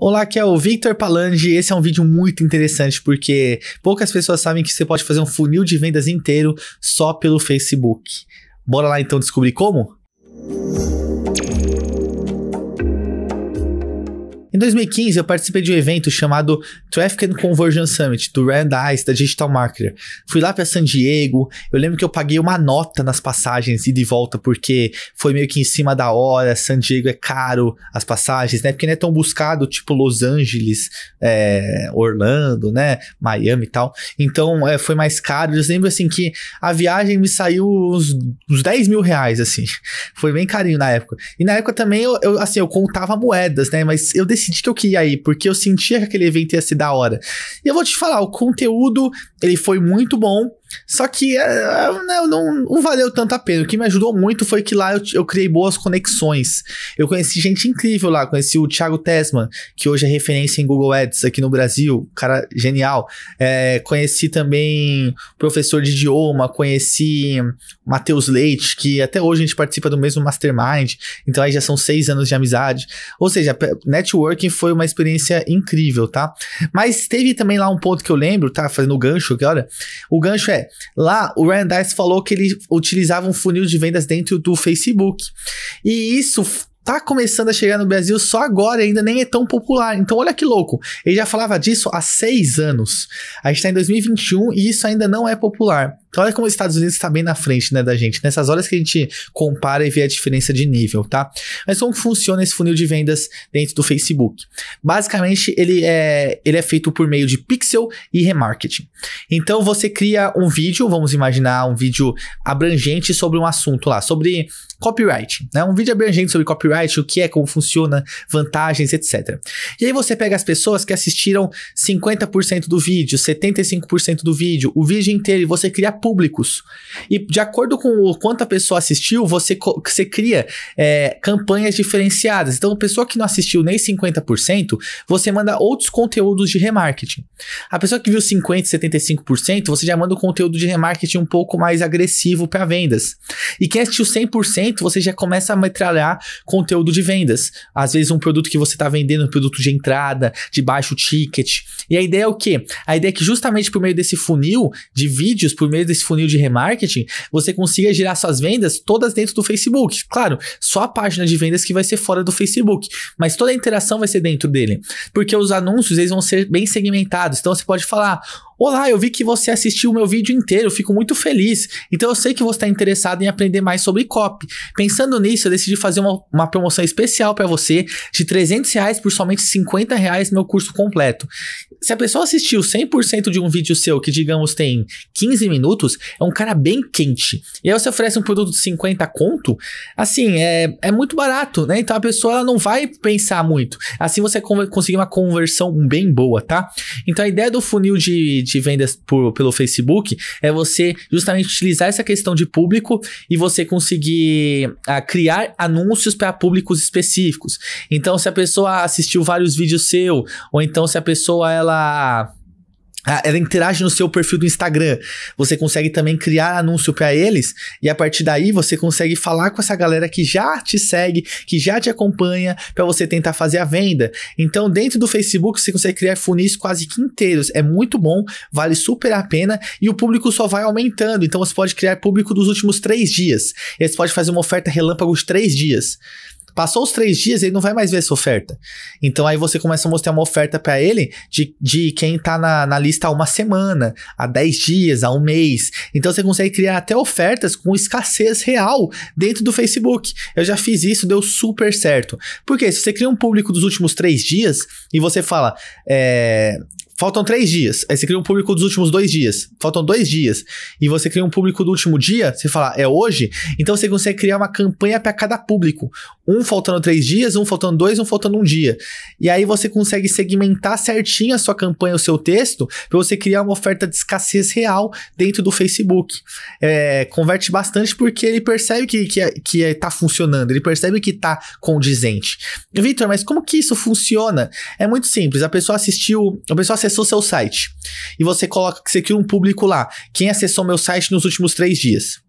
Olá, aqui é o Victor Palange. Esse é um vídeo muito interessante porque poucas pessoas sabem que você pode fazer um funil de vendas inteiro só pelo Facebook. Bora lá então descobrir como? Em 2015, eu participei de um evento chamado Traffic and Conversion Summit, do Rand Ice, da Digital Marketer. Fui lá para San Diego, eu lembro que eu paguei uma nota nas passagens ida e de volta, porque foi meio que em cima da hora, San Diego é caro, as passagens, né? Porque não é tão buscado, tipo Los Angeles, é, Orlando, né? Miami e tal. Então, é, foi mais caro. Eu lembro, assim, que a viagem me saiu uns, uns 10 mil reais, assim. Foi bem carinho na época. E na época também, eu, eu assim, eu contava moedas, né? Mas eu decidi decidi que eu queria ir, porque eu sentia que aquele evento ia ser da hora. E eu vou te falar, o conteúdo, ele foi muito bom, só que é, é, não, né, não, não, valeu tanto a pena. O que me ajudou muito foi que lá eu, eu criei boas conexões. Eu conheci gente incrível lá. Conheci o Thiago Tesman, que hoje é referência em Google Ads aqui no Brasil. Cara genial. É, conheci também professor de idioma. Conheci Matheus Leite, que até hoje a gente participa do mesmo Mastermind. Então aí já são seis anos de amizade. Ou seja, networking foi uma experiência incrível, tá? Mas teve também lá um ponto que eu lembro, tá? Fazendo o gancho aqui, olha. O gancho é lá o Ryan Dice falou que ele utilizava um funil de vendas dentro do Facebook. E isso tá começando a chegar no Brasil só agora, ainda nem é tão popular. Então, olha que louco. Ele já falava disso há seis anos. A gente tá em 2021 e isso ainda não é popular. Então Olha como os Estados Unidos está bem na frente, né, da gente. Nessas horas que a gente compara e vê a diferença de nível, tá? Mas como funciona esse funil de vendas dentro do Facebook? Basicamente, ele é, ele é feito por meio de pixel e remarketing. Então, você cria um vídeo, vamos imaginar um vídeo abrangente sobre um assunto lá, sobre copyright, né? Um vídeo abrangente sobre copyright, o que é, como funciona, vantagens, etc. E aí você pega as pessoas que assistiram 50% do vídeo, 75% do vídeo, o vídeo inteiro e você cria públicos. E de acordo com o quanto a pessoa assistiu, você, você cria é, campanhas diferenciadas. Então, a pessoa que não assistiu nem 50%, você manda outros conteúdos de remarketing. A pessoa que viu 50%, 75%, você já manda um conteúdo de remarketing um pouco mais agressivo para vendas. E quem assistiu 100%, você já começa a metralhar conteúdo de vendas. Às vezes, um produto que você está vendendo, é um produto de entrada, de baixo ticket. E a ideia é o quê? A ideia é que justamente por meio desse funil de vídeos, por meio desse funil de remarketing, você consiga girar suas vendas todas dentro do Facebook. Claro, só a página de vendas que vai ser fora do Facebook, mas toda a interação vai ser dentro dele, porque os anúncios eles vão ser bem segmentados. Então você pode falar: Olá, eu vi que você assistiu o meu vídeo inteiro, fico muito feliz. Então eu sei que você está interessado em aprender mais sobre copy. Pensando nisso, eu decidi fazer uma, uma promoção especial para você de 300 reais por somente 50 reais meu curso completo se a pessoa assistiu 100% de um vídeo seu que, digamos, tem 15 minutos, é um cara bem quente. E aí você oferece um produto de 50 conto, assim, é, é muito barato, né? Então a pessoa ela não vai pensar muito. Assim você conseguir uma conversão bem boa, tá? Então a ideia do funil de, de vendas por, pelo Facebook é você justamente utilizar essa questão de público e você conseguir a, ah, criar anúncios para públicos específicos. Então se a pessoa assistiu vários vídeos seu, ou então se a pessoa ela ela ela interage no seu perfil do Instagram. Você consegue também criar anúncio para eles e a partir daí você consegue falar com essa galera que já te segue, que já te acompanha para você tentar fazer a venda. Então, dentro do Facebook você consegue criar funis quase que inteiros. É muito bom, vale super a pena e o público só vai aumentando. Então, você pode criar público dos últimos três dias. E você pode fazer uma oferta relâmpago de três dias. Passou os três dias, ele não vai mais ver essa oferta. Então aí você começa a mostrar uma oferta para ele de, de quem tá na, na lista há uma semana, há dez dias, há um mês. Então você consegue criar até ofertas com escassez real dentro do Facebook. Eu já fiz isso, deu super certo. Porque se você cria um público dos últimos três dias e você fala, é, Faltam três dias. Aí você cria um público dos últimos dois dias. Faltam dois dias. E você cria um público do último dia, você fala, é hoje? Então você consegue criar uma campanha para cada público. Um faltando três dias, um faltando dois, um faltando um dia. E aí você consegue segmentar certinho a sua campanha, o seu texto, para você criar uma oferta de escassez real dentro do Facebook. É, converte bastante porque ele percebe que, que, é, que é, tá funcionando, ele percebe que tá condizente. Victor, mas como que isso funciona? É muito simples. A pessoa assistiu, a pessoa acessou acessou seu site e você coloca que você cria um público lá. Quem acessou meu site nos últimos três dias?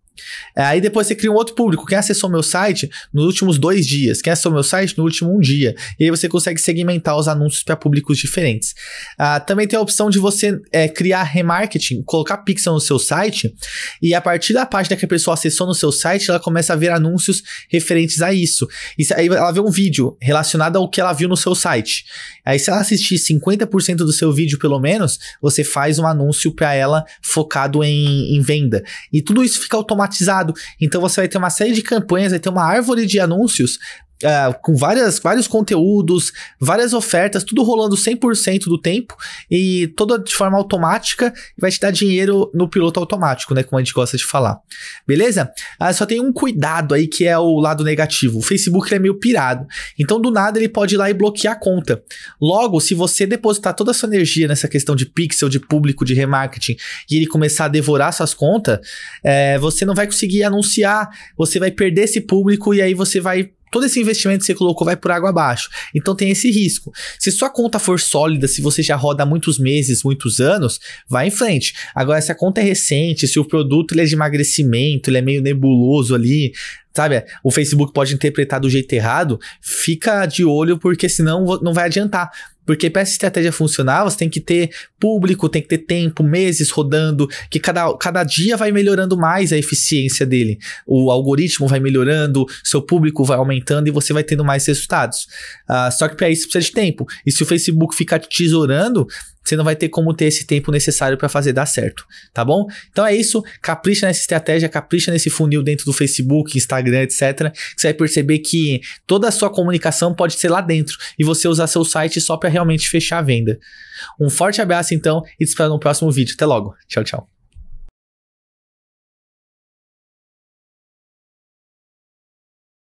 É, aí depois você cria um outro público. Quem acessou meu site nos últimos dois dias? Quem acessou meu site no último um dia? E aí você consegue segmentar os anúncios para públicos diferentes. Ah, também tem a opção de você é, criar remarketing, colocar pixel no seu site e a partir da página que a pessoa acessou no seu site, ela começa a ver anúncios referentes a isso. E aí ela vê um vídeo relacionado ao que ela viu no seu site. Aí se ela assistir 50% do seu vídeo pelo menos, você faz um anúncio para ela focado em, em venda. E tudo isso fica automático automatizado. Então você vai ter uma série de campanhas, vai ter uma árvore de anúncios é, com várias, vários conteúdos, várias ofertas, tudo rolando 100% do tempo e toda de forma automática, vai te dar dinheiro no piloto automático, né? Como a gente gosta de falar. Beleza? Ah, só tem um cuidado aí que é o lado negativo. O Facebook é meio pirado. Então, do nada, ele pode ir lá e bloquear a conta. Logo, se você depositar toda a sua energia nessa questão de pixel, de público, de remarketing e ele começar a devorar suas contas, é, você não vai conseguir anunciar, você vai perder esse público e aí você vai todo esse investimento que você colocou vai por água abaixo. Então tem esse risco. Se sua conta for sólida, se você já roda há muitos meses, muitos anos, vai em frente. Agora, se a conta é recente, se o produto ele é de emagrecimento, ele é meio nebuloso ali, sabe? O Facebook pode interpretar do jeito errado, fica de olho, porque senão não vai adiantar. Porque para essa estratégia funcionar, você tem que ter público, tem que ter tempo, meses rodando, que cada, cada dia vai melhorando mais a eficiência dele. O algoritmo vai melhorando, seu público vai aumentando e você vai tendo mais resultados. Uh, só que para isso precisa de tempo. E se o Facebook ficar tesourando, você não vai ter como ter esse tempo necessário para fazer dar certo, tá bom? Então é isso, capricha nessa estratégia, capricha nesse funil dentro do Facebook, Instagram, etc. você vai perceber que toda a sua comunicação pode ser lá dentro e você usar seu site só para realmente fechar a venda. Um forte abraço então e te espero no próximo vídeo. Até logo. Tchau, tchau.